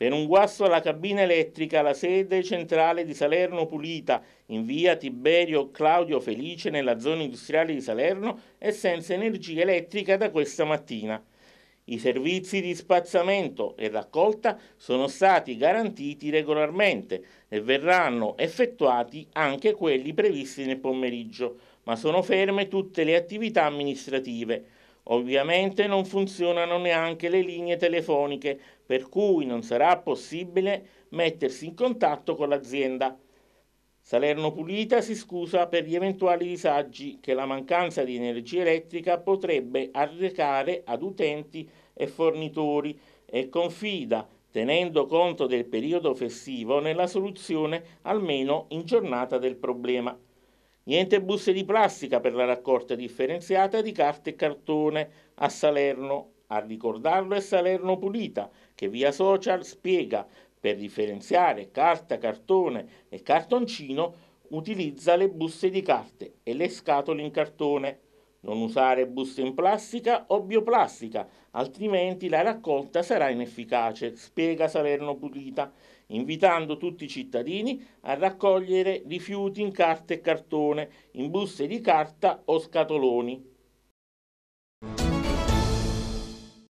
Per un guasto alla cabina elettrica, la sede centrale di Salerno Pulita, in via Tiberio Claudio Felice, nella zona industriale di Salerno, è senza energia elettrica da questa mattina. I servizi di spazzamento e raccolta sono stati garantiti regolarmente e verranno effettuati anche quelli previsti nel pomeriggio, ma sono ferme tutte le attività amministrative. Ovviamente non funzionano neanche le linee telefoniche, per cui non sarà possibile mettersi in contatto con l'azienda. Salerno Pulita si scusa per gli eventuali disagi che la mancanza di energia elettrica potrebbe arrecare ad utenti e fornitori e confida, tenendo conto del periodo festivo, nella soluzione almeno in giornata del problema. Niente buste di plastica per la raccolta differenziata di carta e cartone a Salerno. A ricordarlo è Salerno Pulita, che via social spiega per differenziare carta, cartone e cartoncino utilizza le buste di carte e le scatole in cartone. Non usare buste in plastica o bioplastica, altrimenti la raccolta sarà inefficace, spiega Salerno Pulita, invitando tutti i cittadini a raccogliere rifiuti in carta e cartone, in buste di carta o scatoloni.